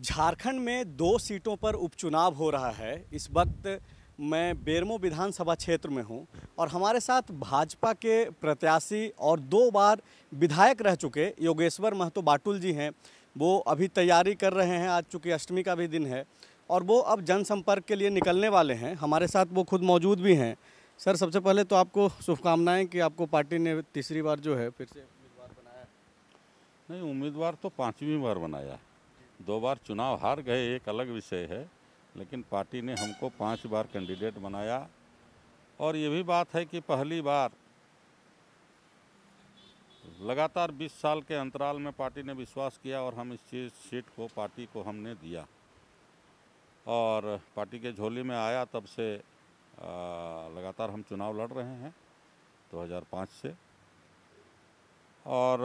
झारखंड में दो सीटों पर उपचुनाव हो रहा है इस वक्त मैं बेरमो विधानसभा क्षेत्र में हूं और हमारे साथ भाजपा के प्रत्याशी और दो बार विधायक रह चुके योगेश्वर महतो बाटुल जी हैं वो अभी तैयारी कर रहे हैं आज चूँकि अष्टमी का भी दिन है और वो अब जनसंपर्क के लिए निकलने वाले हैं हमारे साथ वो खुद मौजूद भी हैं सर सबसे पहले तो आपको शुभकामनाएँ कि आपको पार्टी ने तीसरी बार जो है फिर से उम्मीदवार बनाया नहीं उम्मीदवार तो पाँचवीं बार बनाया है दो बार चुनाव हार गए एक अलग विषय है लेकिन पार्टी ने हमको पांच बार कैंडिडेट बनाया और ये भी बात है कि पहली बार लगातार 20 साल के अंतराल में पार्टी ने विश्वास किया और हम इस चीज़ सीट को पार्टी को हमने दिया और पार्टी के झोली में आया तब से आ, लगातार हम चुनाव लड़ रहे हैं 2005 से और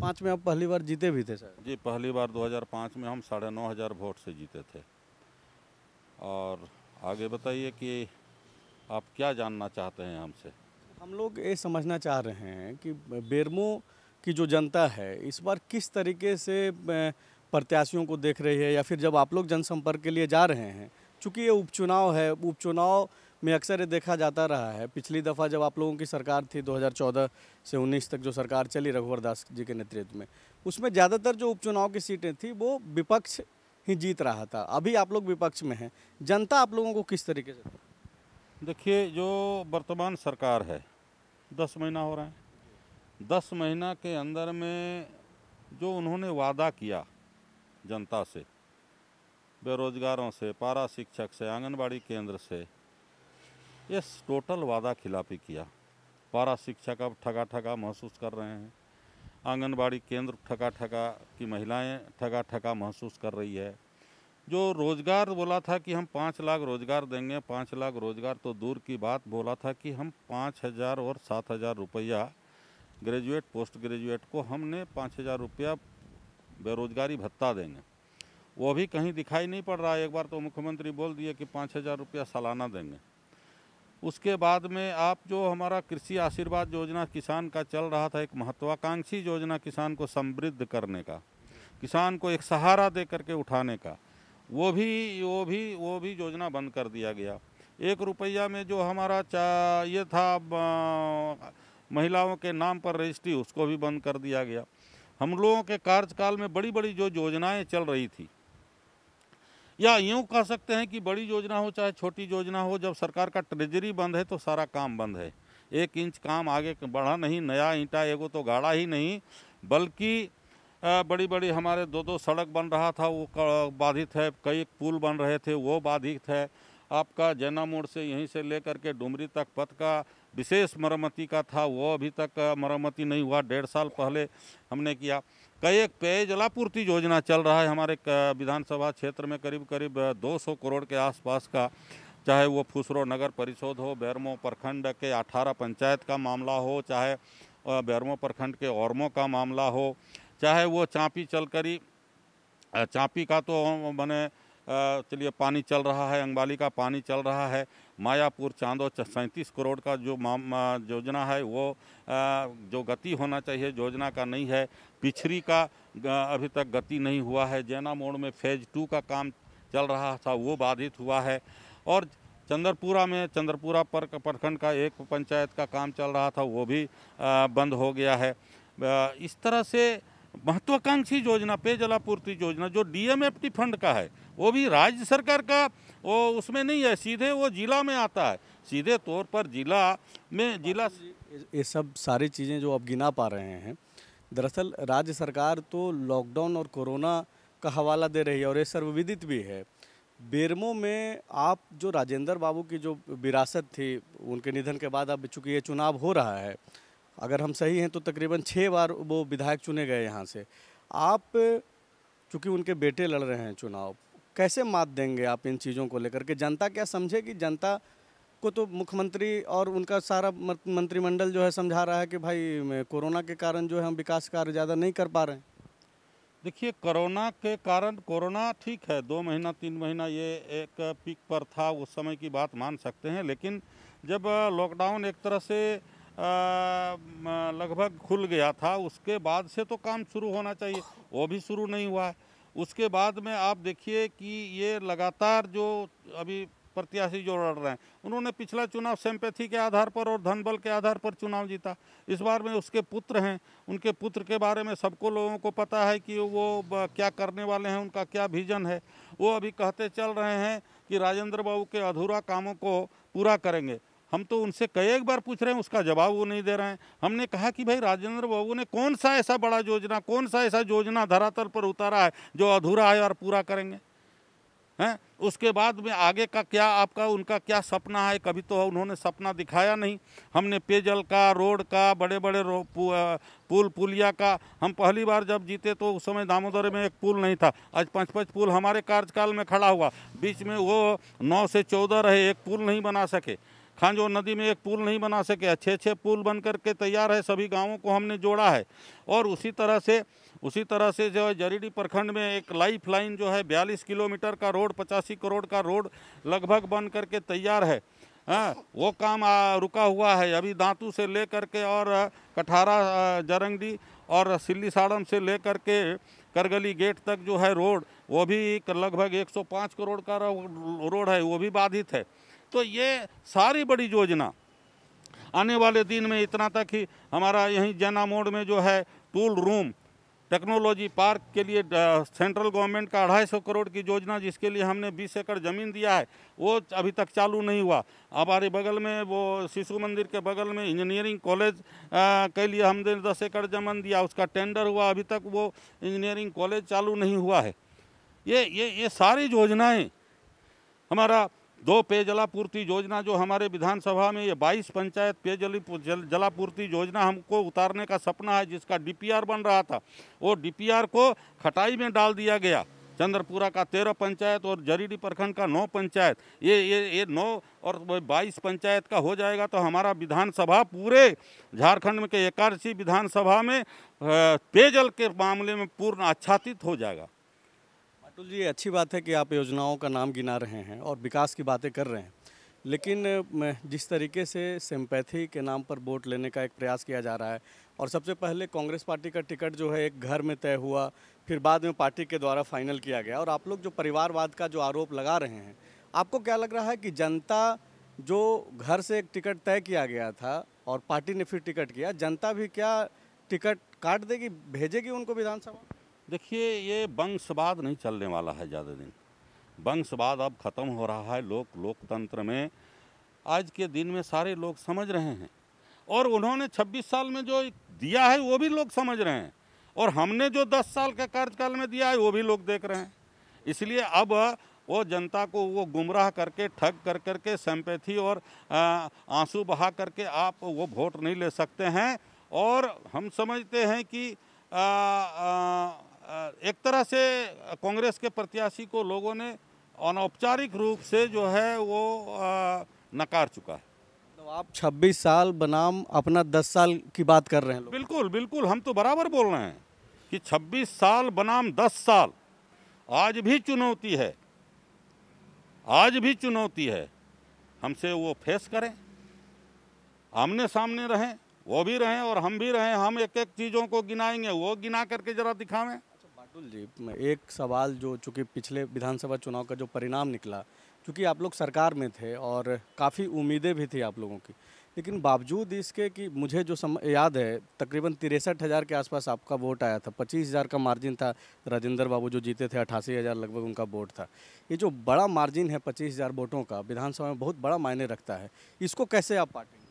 2005 में आप पहली बार जीते भी थे सर जी पहली बार 2005 में हम साढ़े नौ हज़ार वोट से जीते थे और आगे बताइए कि आप क्या जानना चाहते हैं हमसे हम लोग ये समझना चाह रहे हैं कि बेरमो की जो जनता है इस बार किस तरीके से प्रत्याशियों को देख रही है या फिर जब आप लोग जनसंपर्क के लिए जा रहे हैं चूँकि ये उपचुनाव है उपचुनाव में अक्सर ये देखा जाता रहा है पिछली दफ़ा जब आप लोगों की सरकार थी 2014 से 19 तक जो सरकार चली रघुवर दास जी के नेतृत्व में उसमें ज़्यादातर जो उपचुनाव की सीटें थी वो विपक्ष ही जीत रहा था अभी आप लोग विपक्ष में हैं जनता आप लोगों को किस तरीके से देखिए जो वर्तमान सरकार है दस महीना हो रहा है दस महीना के अंदर में जो उन्होंने वादा किया जनता से बेरोजगारों से पारा शिक्षक से आंगनबाड़ी केंद्र से ये टोटल वादा खिलाफी किया पारा शिक्षक अब ठगा ठगा महसूस कर रहे हैं आंगनबाड़ी केंद्र ठगा ठगा की महिलाएं ठगा ठगा महसूस कर रही है जो रोज़गार बोला था कि हम पाँच लाख रोज़गार देंगे पाँच लाख रोज़गार तो दूर की बात बोला था कि हम पाँच हज़ार और सात हज़ार रुपया ग्रेजुएट पोस्ट ग्रेजुएट को हमने पाँच हज़ार रुपया बेरोज़गारी भत्ता देंगे वो भी कहीं दिखाई नहीं पड़ रहा है एक बार तो मुख्यमंत्री बोल दिए कि पाँच हज़ार रुपया सालाना देंगे उसके बाद में आप जो हमारा कृषि आशीर्वाद योजना किसान का चल रहा था एक महत्वाकांक्षी योजना किसान को समृद्ध करने का किसान को एक सहारा दे करके उठाने का वो भी वो भी वो भी योजना बंद कर दिया गया एक रुपया में जो हमारा चा ये था महिलाओं के नाम पर रजिस्ट्री उसको भी बंद कर दिया गया हम लोगों के कार्यकाल में बड़ी बड़ी जो योजनाएं चल रही थी या यूँ कह सकते हैं कि बड़ी योजना हो चाहे छोटी योजना हो जब सरकार का ट्रेजरी बंद है तो सारा काम बंद है एक इंच काम आगे बढ़ा नहीं नया ईंटा एगो तो गाढ़ा ही नहीं बल्कि बड़ी बड़ी हमारे दो दो सड़क बन रहा था वो बाधित है कई पुल बन रहे थे वो बाधित है आपका जैना मोड़ से यहीं से लेकर के डुमरी तक पथ का विशेष मरम्मति का था वो अभी तक मरम्मति नहीं हुआ डेढ़ साल पहले हमने किया कई एक पेयजलापूर्ति योजना चल रहा है हमारे विधानसभा क्षेत्र में करीब करीब 200 करोड़ के आसपास का चाहे वो फुसरो नगर परिषद हो बैरमो प्रखंड के 18 पंचायत का मामला हो चाहे बैरमो प्रखंड के औरमो का मामला हो चाहे वो चाँपी चलकरी चाँपी का तो मैंने चलिए पानी चल रहा है अंगबाली का पानी चल रहा है मायापुर चांदो सैंतीस करोड़ का जो योजना है वो जो गति होना चाहिए योजना का नहीं है पिछड़ी का अभी तक गति नहीं हुआ है जैना मोड़ में फेज टू का काम चल रहा था वो बाधित हुआ है और चंद्रपुरा में चंद्रपुरा पर प्रखंड का एक पंचायत का काम चल रहा था वो भी बंद हो गया है इस तरह से महत्वाकांक्षी योजना पेयजलापूर्ति योजना जो डीएमएफटी फंड का है वो भी राज्य सरकार का वो उसमें नहीं है सीधे वो जिला में आता है सीधे तौर पर जिला में जिला ये सब सारी चीज़ें जो आप गिना पा रहे हैं दरअसल राज्य सरकार तो लॉकडाउन और कोरोना का हवाला दे रही है और ये सर्वविदित भी है बेरमो में आप जो राजेंद्र बाबू की जो विरासत थी उनके निधन के बाद अब चूँकि ये चुनाव हो रहा है अगर हम सही हैं तो तकरीबन छः बार वो विधायक चुने गए यहाँ से आप चूँकि उनके बेटे लड़ रहे हैं चुनाव कैसे मात देंगे आप इन चीज़ों को लेकर के जनता क्या समझे कि जनता को तो मुख्यमंत्री और उनका सारा मंत्रिमंडल जो है समझा रहा है कि भाई कोरोना के कारण जो है हम विकास कार्य ज़्यादा नहीं कर पा रहे हैं देखिए कोरोना के कारण कोरोना ठीक है दो महीना तीन महीना ये एक पीक पर था उस समय की बात मान सकते हैं लेकिन जब लॉकडाउन एक तरह से लगभग खुल गया था उसके बाद से तो काम शुरू होना चाहिए वो भी शुरू नहीं हुआ है उसके बाद में आप देखिए कि ये लगातार जो अभी प्रत्याशी जो लड़ रहे हैं उन्होंने पिछला चुनाव सेम्पैथी के आधार पर और धन बल के आधार पर चुनाव जीता इस बार में उसके पुत्र हैं उनके पुत्र के बारे में सबको लोगों को पता है कि वो क्या करने वाले हैं उनका क्या विजन है वो अभी कहते चल रहे हैं कि राजेंद्र बाबू के अधूरा कामों को पूरा करेंगे हम तो उनसे कई एक बार पूछ रहे हैं उसका जवाब वो नहीं दे रहे हैं हमने कहा कि भाई राजेंद्र बाबू ने कौन सा ऐसा बड़ा योजना कौन सा ऐसा योजना धरातल पर उतारा है जो अधूरा है और पूरा करेंगे हैं उसके बाद में आगे का क्या आपका उनका क्या सपना है कभी तो उन्होंने सपना दिखाया नहीं हमने पेयजल का रोड का बड़े बड़े पुल पुलिया का हम पहली बार जब जीते तो उस समय दामोदर में एक पुल नहीं था आज पाँच पाँच पुल हमारे कार्यकाल में खड़ा हुआ बीच में वो नौ से चौदह रहे एक पुल नहीं बना सके खांजो नदी में एक पुल नहीं बना सके अच्छे अच्छे पुल बन करके तैयार है सभी गाँवों को हमने जोड़ा है और उसी तरह से उसी तरह से जो है जरीडी प्रखंड में एक लाइफ लाइन जो है बयालीस किलोमीटर का रोड पचासी करोड़ का रोड लगभग बन करके तैयार है आ, हाँ, वो काम आ, रुका हुआ है अभी दांतू से ले करके और कठारा जरंगडी और सिल्ली साड़म से ले करके करगली गेट तक जो है रोड वो भी लगभग 105 करोड़ का रोड है वो भी बाधित है तो ये सारी बड़ी योजना आने वाले दिन में इतना तक ही हमारा यहीं जैना मोड़ में जो है टूल रूम टेक्नोलॉजी पार्क के लिए सेंट्रल गवर्नमेंट का अढ़ाई सौ करोड़ की योजना जिसके लिए हमने 20 एकड़ ज़मीन दिया है वो अभी तक चालू नहीं हुआ हमारे बगल में वो शिशु मंदिर के बगल में इंजीनियरिंग कॉलेज के लिए हमने दस एकड़ जमीन दिया उसका टेंडर हुआ अभी तक वो इंजीनियरिंग कॉलेज चालू नहीं हुआ है ये ये ये सारी योजनाएँ हमारा दो पेयजलापूर्ति योजना जो हमारे विधानसभा में ये 22 पंचायत पेयजल जलापूर्ति योजना हमको उतारने का सपना है जिसका डीपीआर बन रहा था वो डीपीआर को खटाई में डाल दिया गया चंद्रपुरा का तेरह पंचायत और जरीडी प्रखंड का नौ पंचायत ये ये ये नौ और बाईस पंचायत का हो जाएगा तो हमारा विधानसभा पूरे झारखंड के एकादशी विधानसभा में पेयजल के मामले में पूर्ण आच्छादित हो जाएगा अटुल जी अच्छी बात है कि आप योजनाओं का नाम गिना रहे हैं और विकास की बातें कर रहे हैं लेकिन जिस तरीके से सिंपैथी के नाम पर वोट लेने का एक प्रयास किया जा रहा है और सबसे पहले कांग्रेस पार्टी का टिकट जो है एक घर में तय हुआ फिर बाद में पार्टी के द्वारा फाइनल किया गया और आप लोग जो परिवारवाद का जो आरोप लगा रहे हैं आपको क्या लग रहा है कि जनता जो घर से एक टिकट तय किया गया था और पार्टी ने फिर टिकट किया जनता भी क्या टिकट काट देगी भेजेगी उनको विधानसभा देखिए ये वंशवाद नहीं चलने वाला है ज़्यादा दिन वंशवाद अब ख़त्म हो रहा है लोक लोकतंत्र में आज के दिन में सारे लोग समझ रहे हैं और उन्होंने 26 साल में जो दिया है वो भी लोग समझ रहे हैं और हमने जो 10 साल के कार्यकाल में दिया है वो भी लोग देख रहे हैं इसलिए अब वो जनता को वो गुमराह करके ठग कर करके सम्पैथी और आंसू बहा करके आप वो वोट नहीं ले सकते हैं और हम समझते हैं कि आ, आ, एक तरह से कांग्रेस के प्रत्याशी को लोगों ने अनौपचारिक रूप से जो है वो नकार चुका है तो आप 26 साल बनाम अपना 10 साल की बात कर रहे हैं बिल्कुल बिल्कुल हम तो बराबर बोल रहे हैं कि 26 साल बनाम 10 साल आज भी चुनौती है आज भी चुनौती है हमसे वो फेस करें आमने सामने रहें वो भी रहें और हम भी रहें हम एक एक चीज़ों को गिनाएंगे वो गिना करके ज़रा दिखावें अतुल जी एक सवाल जो चूँकि पिछले विधानसभा चुनाव का जो परिणाम निकला चूँकि आप लोग सरकार में थे और काफ़ी उम्मीदें भी थी आप लोगों की लेकिन बावजूद इसके कि मुझे जो सम याद है तकरीबन तिरसठ हज़ार के आसपास आपका वोट आया था पच्चीस हज़ार का मार्जिन था राजेंद्र बाबू जो जीते थे अट्ठासी हज़ार लगभग उनका वोट था ये जो बड़ा मार्जिन है पच्चीस हज़ार वोटों का विधानसभा में बहुत बड़ा मायने रखता है इसको कैसे आप पाटेंगे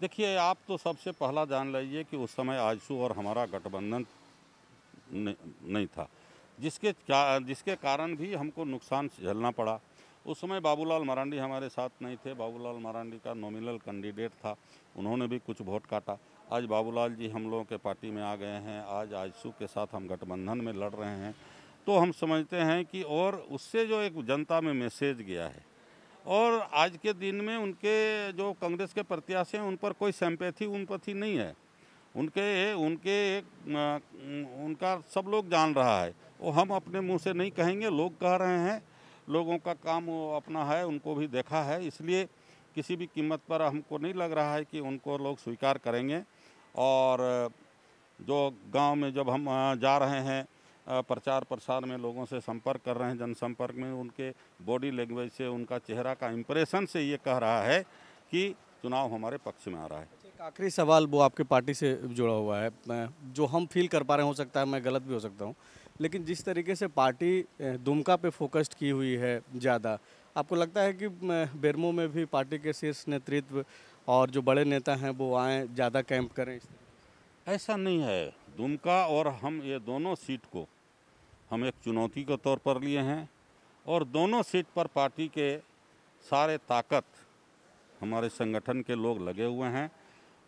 देखिए आप तो सबसे पहला जान लीजिए कि उस समय आजसू और हमारा गठबंधन नहीं था जिसके जिसके कारण भी हमको नुकसान झेलना पड़ा उस समय बाबूलाल मरांडी हमारे साथ नहीं थे बाबूलाल मरांडी का नॉमिनल कैंडिडेट था उन्होंने भी कुछ वोट काटा आज बाबूलाल जी हम लोगों के पार्टी में आ गए हैं आज आजसू के साथ हम गठबंधन में लड़ रहे हैं तो हम समझते हैं कि और उससे जो एक जनता में मैसेज गया है और आज के दिन में उनके जो कांग्रेस के प्रत्याशी हैं उन पर कोई सैम्पैथी उनपथी नहीं है उनके उनके एक उनका सब लोग जान रहा है वो हम अपने मुंह से नहीं कहेंगे लोग कह रहे हैं लोगों का काम वो अपना है उनको भी देखा है इसलिए किसी भी कीमत पर हमको नहीं लग रहा है कि उनको लोग स्वीकार करेंगे और जो गांव में जब हम जा रहे हैं प्रचार प्रसार में लोगों से संपर्क कर रहे हैं जनसंपर्क में उनके बॉडी लैंग्वेज से उनका चेहरा का इम्प्रेशन से ये कह रहा है कि चुनाव हमारे पक्ष में आ रहा है आखिरी सवाल वो आपके पार्टी से जुड़ा हुआ है जो हम फील कर पा रहे हो सकता है मैं गलत भी हो सकता हूँ लेकिन जिस तरीके से पार्टी दुमका पे फोकस्ड की हुई है ज़्यादा आपको लगता है कि बेरमो में भी पार्टी के शीर्ष नेतृत्व और जो बड़े नेता हैं वो आएँ ज़्यादा कैंप करें ऐसा नहीं है दुमका और हम ये दोनों सीट को हम एक चुनौती के तौर पर लिए हैं और दोनों सीट पर पार्टी के सारे ताकत हमारे संगठन के लोग लगे हुए हैं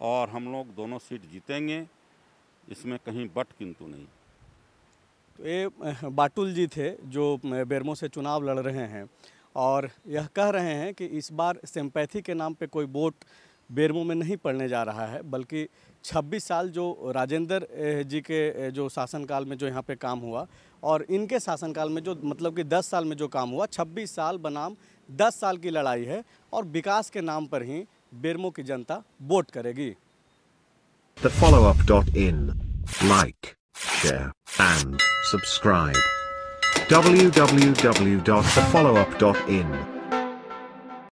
और हम लोग दोनों सीट जीतेंगे इसमें कहीं बट किंतु नहीं तो ये बाटुल जी थे जो बेरमो से चुनाव लड़ रहे हैं और यह कह रहे हैं कि इस बार सिंपैथी के नाम पे कोई वोट बेरमो में नहीं पड़ने जा रहा है बल्कि 26 साल जो राजेंद्र जी के जो शासनकाल में जो यहाँ पे काम हुआ और इनके शासनकाल में जो मतलब कि 10 साल में जो काम हुआ 26 साल बनाम 10 साल की लड़ाई है और विकास के नाम पर ही बेरमो की जनता वोट करेगी The follow up dot in like share and subscribe www.thefollowup.in